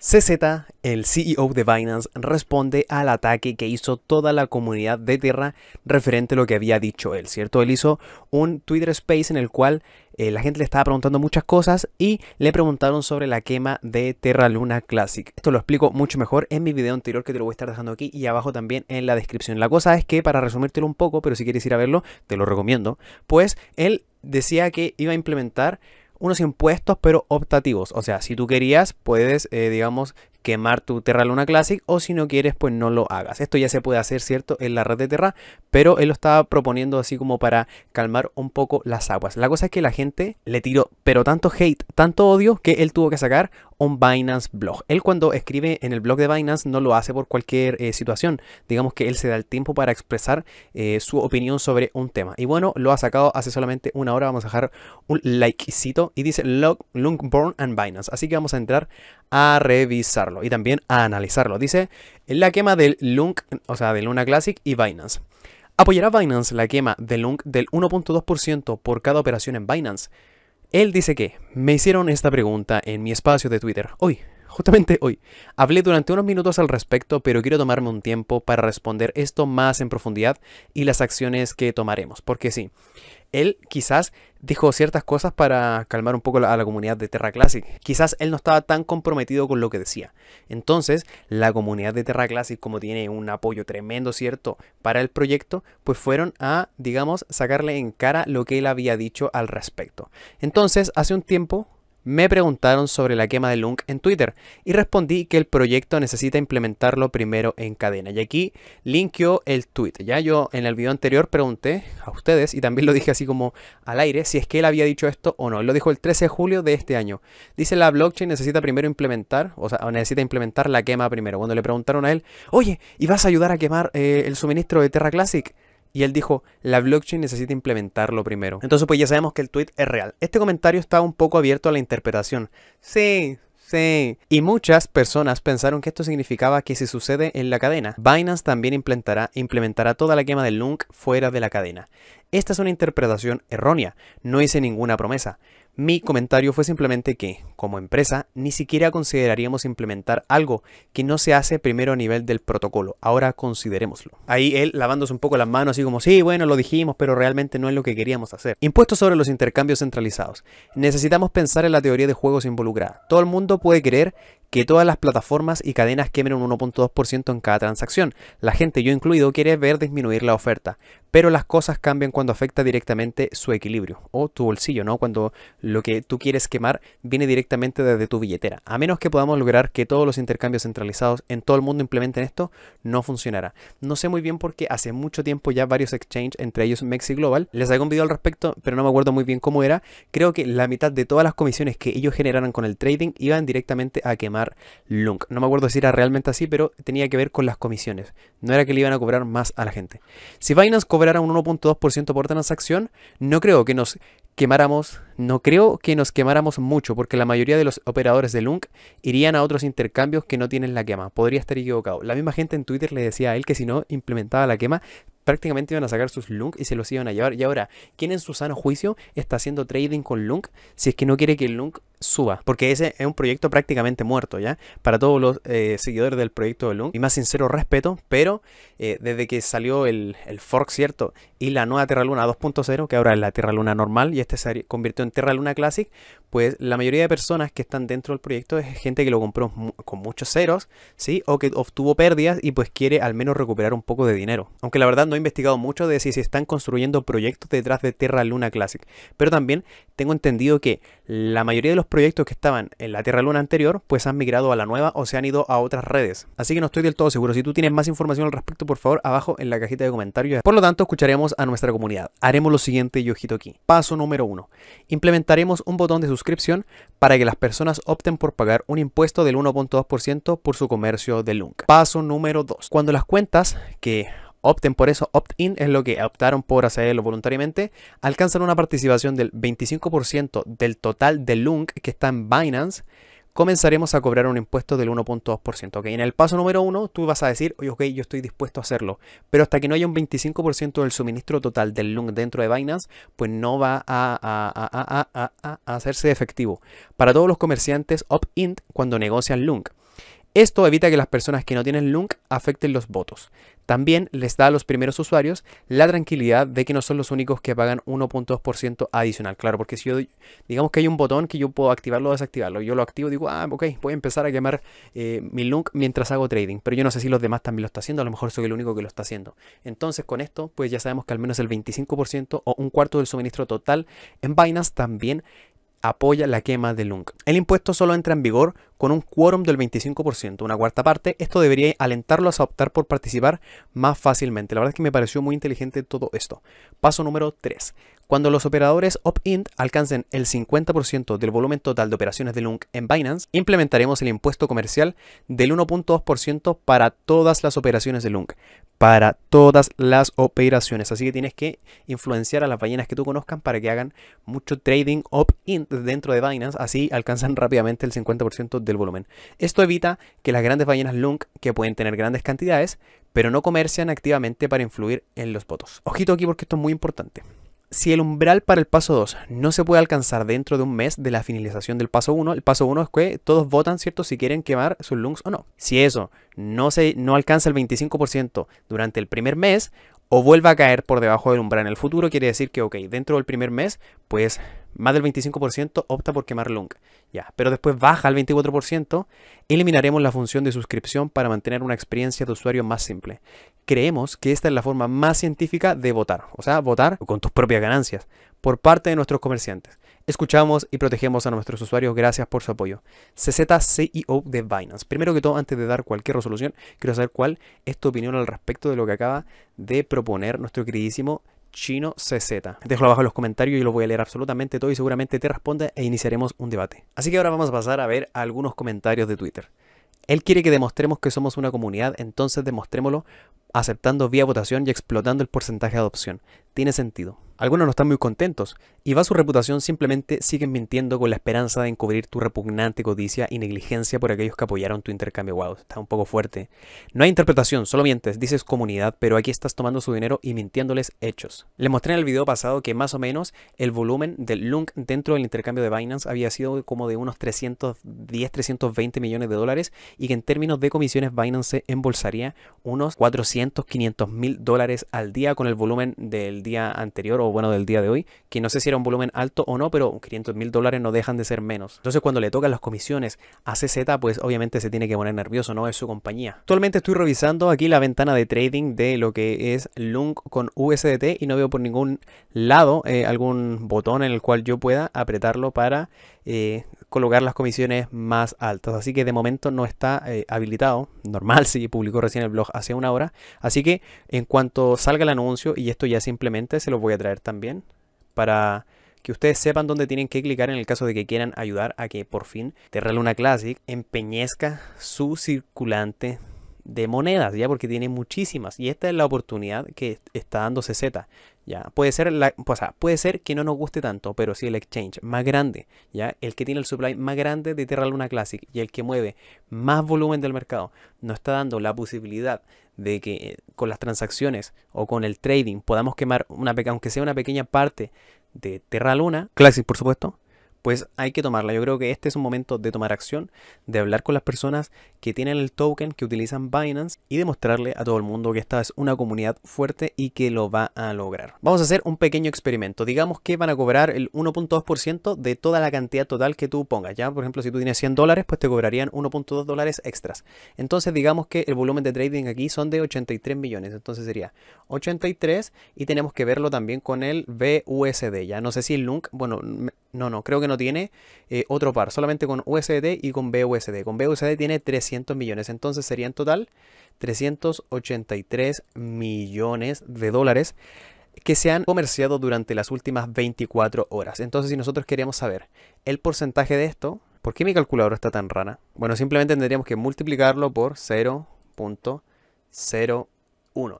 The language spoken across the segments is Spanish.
CZ, el CEO de Binance, responde al ataque que hizo toda la comunidad de Terra referente a lo que había dicho él, ¿cierto? Él hizo un Twitter Space en el cual eh, la gente le estaba preguntando muchas cosas y le preguntaron sobre la quema de Terra Luna Classic. Esto lo explico mucho mejor en mi video anterior que te lo voy a estar dejando aquí y abajo también en la descripción. La cosa es que, para resumírtelo un poco, pero si quieres ir a verlo, te lo recomiendo, pues él decía que iba a implementar unos impuestos, pero optativos. O sea, si tú querías, puedes, eh, digamos, quemar tu Terra Luna Classic o si no quieres pues no lo hagas. Esto ya se puede hacer, ¿cierto? En la red de Terra, pero él lo estaba proponiendo así como para calmar un poco las aguas. La cosa es que la gente le tiró pero tanto hate, tanto odio que él tuvo que sacar un Binance blog. Él cuando escribe en el blog de Binance no lo hace por cualquier eh, situación. Digamos que él se da el tiempo para expresar eh, su opinión sobre un tema. Y bueno, lo ha sacado hace solamente una hora. Vamos a dejar un likecito y dice Lungborn and Binance. Así que vamos a entrar a revisarlo y también a analizarlo. Dice, la quema del Lunk, o sea, de Luna Classic y Binance. Apoyará Binance la quema de Lunk del 1.2% por cada operación en Binance. Él dice que, me hicieron esta pregunta en mi espacio de Twitter hoy, justamente hoy. Hablé durante unos minutos al respecto, pero quiero tomarme un tiempo para responder esto más en profundidad y las acciones que tomaremos, porque sí, él quizás dijo ciertas cosas para calmar un poco a la comunidad de Terra Classic. Quizás él no estaba tan comprometido con lo que decía. Entonces, la comunidad de Terra Classic, como tiene un apoyo tremendo, ¿cierto?, para el proyecto, pues fueron a, digamos, sacarle en cara lo que él había dicho al respecto. Entonces, hace un tiempo, me preguntaron sobre la quema de Lunk en Twitter y respondí que el proyecto necesita implementarlo primero en cadena. Y aquí linkeó el tweet. Ya yo en el video anterior pregunté a ustedes y también lo dije así como al aire si es que él había dicho esto o no. Él lo dijo el 13 de julio de este año. Dice la blockchain necesita primero implementar, o sea, necesita implementar la quema primero. Cuando le preguntaron a él, oye, ¿y vas a ayudar a quemar eh, el suministro de Terra Classic? Y él dijo, la blockchain necesita implementarlo primero. Entonces pues ya sabemos que el tweet es real. Este comentario está un poco abierto a la interpretación. Sí, Sí. Y muchas personas pensaron que esto significaba que si sucede en la cadena, Binance también implementará, implementará toda la quema del LUNK fuera de la cadena. Esta es una interpretación errónea, no hice ninguna promesa. Mi comentario fue simplemente que, como empresa, ni siquiera consideraríamos implementar algo que no se hace primero a nivel del protocolo. Ahora considerémoslo. Ahí él lavándose un poco las manos, así como, sí, bueno, lo dijimos, pero realmente no es lo que queríamos hacer. Impuestos sobre los intercambios centralizados. Necesitamos pensar en la teoría de juegos involucrada. Todo el mundo puede creer que todas las plataformas y cadenas quemen un 1.2% en cada transacción. La gente, yo incluido, quiere ver disminuir la oferta, pero las cosas cambian cuando afecta directamente su equilibrio o tu bolsillo, ¿no? Cuando lo que tú quieres quemar viene directamente desde tu billetera. A menos que podamos lograr que todos los intercambios centralizados en todo el mundo implementen esto, no funcionará. No sé muy bien por qué hace mucho tiempo ya varios exchanges, entre ellos Mexi Global, les hago un video al respecto, pero no me acuerdo muy bien cómo era. Creo que la mitad de todas las comisiones que ellos generaran con el trading iban directamente a quemar Lunk. No me acuerdo si era realmente así, pero tenía que ver con las comisiones. No era que le iban a cobrar más a la gente. Si Binance cobrara un 1.2% por transacción, no creo que nos quemáramos, no creo que nos quemáramos mucho, porque la mayoría de los operadores de Lunk irían a otros intercambios que no tienen la quema. Podría estar equivocado. La misma gente en Twitter le decía a él que si no implementaba la quema, prácticamente iban a sacar sus Lunk y se los iban a llevar. Y ahora, ¿quién en su sano juicio está haciendo trading con Lunk si es que no quiere que Lunk suba, porque ese es un proyecto prácticamente muerto, ¿ya? Para todos los eh, seguidores del proyecto de Loom, y más sincero respeto, pero eh, desde que salió el, el, fork, ¿cierto? Y la nueva Terra Luna 2.0, que ahora es la Terra Luna normal, y este se convirtió en Terra Luna Classic, pues la mayoría de personas que están dentro del proyecto es gente que lo compró con muchos ceros, ¿sí? O que obtuvo pérdidas y pues quiere al menos recuperar un poco de dinero. Aunque la verdad no he investigado mucho de si se están construyendo proyectos detrás de Terra Luna Classic, pero también tengo entendido que la mayoría de los proyectos que estaban en la Tierra Luna anterior, pues han migrado a la nueva o se han ido a otras redes. Así que no estoy del todo seguro. Si tú tienes más información al respecto, por favor, abajo en la cajita de comentarios. Por lo tanto, escucharemos a nuestra comunidad. Haremos lo siguiente y ojito aquí. Paso número uno. Implementaremos un botón de suscripción para que las personas opten por pagar un impuesto del 1.2% por su comercio de LUNC. Paso número 2. Cuando las cuentas que opten por eso, opt-in es lo que optaron por hacerlo voluntariamente, alcanzan una participación del 25% del total de LUNC que está en Binance, comenzaremos a cobrar un impuesto del 1.2%. Okay, En el paso número uno tú vas a decir, oye, ok, yo estoy dispuesto a hacerlo, pero hasta que no haya un 25% del suministro total del LUNC dentro de Binance, pues no va a, a hacerse efectivo. Para todos los comerciantes opt-in cuando negocian LUNC. Esto evita que las personas que no tienen LUNK afecten los votos. También les da a los primeros usuarios la tranquilidad de que no son los únicos que pagan 1.2% adicional. Claro, porque si yo, digamos que hay un botón que yo puedo activarlo o desactivarlo, yo lo activo y digo, ah, ok, voy a empezar a quemar eh, mi LUNK mientras hago trading. Pero yo no sé si los demás también lo están haciendo, a lo mejor soy el único que lo está haciendo. Entonces con esto, pues ya sabemos que al menos el 25% o un cuarto del suministro total en Binance también apoya la quema de Lung. El impuesto solo entra en vigor con un quórum del 25%, una cuarta parte. Esto debería alentarlos a optar por participar más fácilmente. La verdad es que me pareció muy inteligente todo esto. Paso número 3. Cuando los operadores op in alcancen el 50% del volumen total de operaciones de Lunk en Binance, implementaremos el impuesto comercial del 1.2% para todas las operaciones de Lunk. Para todas las operaciones. Así que tienes que influenciar a las ballenas que tú conozcan para que hagan mucho trading op in dentro de Binance. Así alcanzan rápidamente el 50% del volumen. Esto evita que las grandes ballenas Lunk, que pueden tener grandes cantidades, pero no comercian activamente para influir en los votos. Ojito aquí porque esto es muy importante si el umbral para el paso 2 no se puede alcanzar dentro de un mes de la finalización del paso 1, el paso 1 es que todos votan, ¿cierto?, si quieren quemar sus lungs o no. Si eso no, se, no alcanza el 25% durante el primer mes, o vuelva a caer por debajo del umbral en el futuro, quiere decir que, ok, dentro del primer mes, pues más del 25% opta por quemar Lung. Ya, pero después baja al 24%, eliminaremos la función de suscripción para mantener una experiencia de usuario más simple. Creemos que esta es la forma más científica de votar, o sea, votar con tus propias ganancias por parte de nuestros comerciantes escuchamos y protegemos a nuestros usuarios. Gracias por su apoyo. CZ CEO de Binance. Primero que todo, antes de dar cualquier resolución, quiero saber cuál es tu opinión al respecto de lo que acaba de proponer nuestro queridísimo chino CZ. Déjalo abajo en los comentarios y lo voy a leer absolutamente todo y seguramente te responde e iniciaremos un debate. Así que ahora vamos a pasar a ver algunos comentarios de Twitter. Él quiere que demostremos que somos una comunidad, entonces demostrémoslo aceptando vía votación y explotando el porcentaje de adopción. Tiene sentido. Algunos no están muy contentos y va su reputación simplemente siguen mintiendo con la esperanza de encubrir tu repugnante codicia y negligencia por aquellos que apoyaron tu intercambio. Wow, está un poco fuerte. No hay interpretación, solo mientes, dices comunidad, pero aquí estás tomando su dinero y mintiéndoles hechos. Les mostré en el video pasado que más o menos el volumen del LUNC dentro del intercambio de Binance había sido como de unos 310, 320 millones de dólares y que en términos de comisiones Binance embolsaría unos 400, 500 mil dólares al día con el volumen del día anterior bueno del día de hoy, que no sé si era un volumen alto o no, pero 500 mil dólares no dejan de ser menos. Entonces cuando le tocan las comisiones a CZ, pues obviamente se tiene que poner nervioso, no es su compañía. Actualmente estoy revisando aquí la ventana de trading de lo que es Lung con USDT y no veo por ningún lado eh, algún botón en el cual yo pueda apretarlo para eh, colocar las comisiones más altas. Así que de momento no está eh, habilitado, normal si publicó recién el blog hace una hora. Así que en cuanto salga el anuncio, y esto ya simplemente se lo voy a traer también para que ustedes sepan dónde tienen que clicar en el caso de que quieran ayudar a que por fin Terra Luna Classic empeñezca su circulante de monedas, ya porque tiene muchísimas. Y esta es la oportunidad que está dando CZ. ¿ya? Puede ser, la, o sea, puede ser que no nos guste tanto, pero si sí el exchange más grande, ¿ya? El que tiene el supply más grande de Terra Luna Classic y el que mueve más volumen del mercado, nos está dando la posibilidad de que eh, con las transacciones o con el trading podamos quemar una aunque sea una pequeña parte de Terra Luna Classic, por supuesto, pues hay que tomarla. Yo creo que este es un momento de tomar acción, de hablar con las personas que tienen el token, que utilizan Binance y demostrarle a todo el mundo que esta es una comunidad fuerte y que lo va a lograr. Vamos a hacer un pequeño experimento. Digamos que van a cobrar el 1.2% de toda la cantidad total que tú pongas. Ya, por ejemplo, si tú tienes 100 dólares, pues te cobrarían 1.2 dólares extras. Entonces, digamos que el volumen de trading aquí son de 83 millones. Entonces sería 83 y tenemos que verlo también con el BUSD. Ya no sé si el LUNC, bueno, no, no, creo que no tiene eh, otro par, solamente con USD y con BUSD. Con BUSD tiene 300 millones, entonces sería en total 383 millones de dólares que se han comerciado durante las últimas 24 horas. Entonces, si nosotros queríamos saber el porcentaje de esto, ¿por qué mi calculadora está tan rana? Bueno, simplemente tendríamos que multiplicarlo por 0.01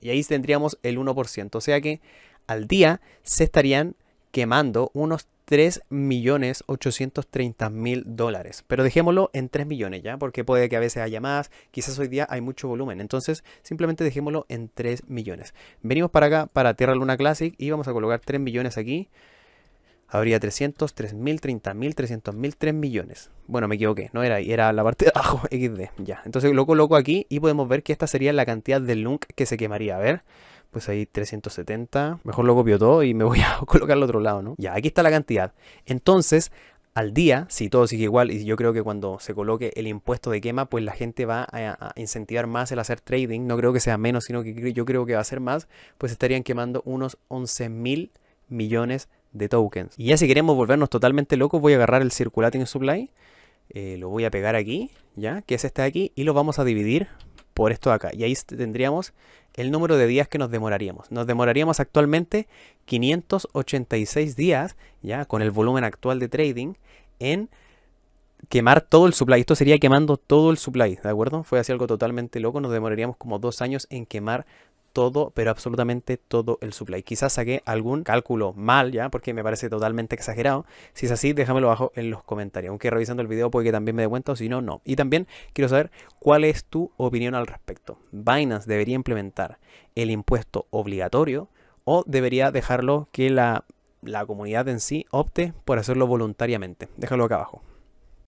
y ahí tendríamos el 1%, o sea que al día se estarían quemando unos 3.830.000 dólares. Pero dejémoslo en 3 millones ya, porque puede que a veces haya más, quizás hoy día hay mucho volumen. Entonces, simplemente dejémoslo en 3 millones. Venimos para acá, para Tierra Luna Classic, y vamos a colocar 3 millones aquí. Habría 300, 3.000, 30.000, 300.000, 3 millones. Bueno, me equivoqué, no era ahí, era la parte de abajo, XD, ya. Entonces lo coloco aquí y podemos ver que esta sería la cantidad de LUNC que se quemaría. A ver, pues ahí 370. Mejor lo copio todo y me voy a colocar al otro lado, ¿no? Ya, aquí está la cantidad. Entonces, al día, si todo sigue igual, y yo creo que cuando se coloque el impuesto de quema, pues la gente va a, incentivar más el hacer trading, no creo que sea menos, sino que yo creo que va a ser más, pues estarían quemando unos 11 mil millones de tokens. Y ya si queremos volvernos totalmente locos, voy a agarrar el circulating supply, eh, lo voy a pegar aquí, ya, que es este de aquí, y lo vamos a dividir por esto acá. Y ahí tendríamos el número de días que nos demoraríamos. Nos demoraríamos actualmente 586 días, ya con el volumen actual de trading, en quemar todo el supply. Esto sería quemando todo el supply, ¿de acuerdo? Fue así algo totalmente loco. Nos demoraríamos como dos años en quemar todo, pero absolutamente todo el supply. Quizás saqué algún cálculo mal, ¿ya? Porque me parece totalmente exagerado. Si es así, déjamelo abajo en los comentarios. Aunque revisando el video porque también me dé cuenta, si no, no. Y también quiero saber cuál es tu opinión al respecto. ¿Binance debería implementar el impuesto obligatorio o debería dejarlo que la, la comunidad en sí opte por hacerlo voluntariamente? Déjalo acá abajo.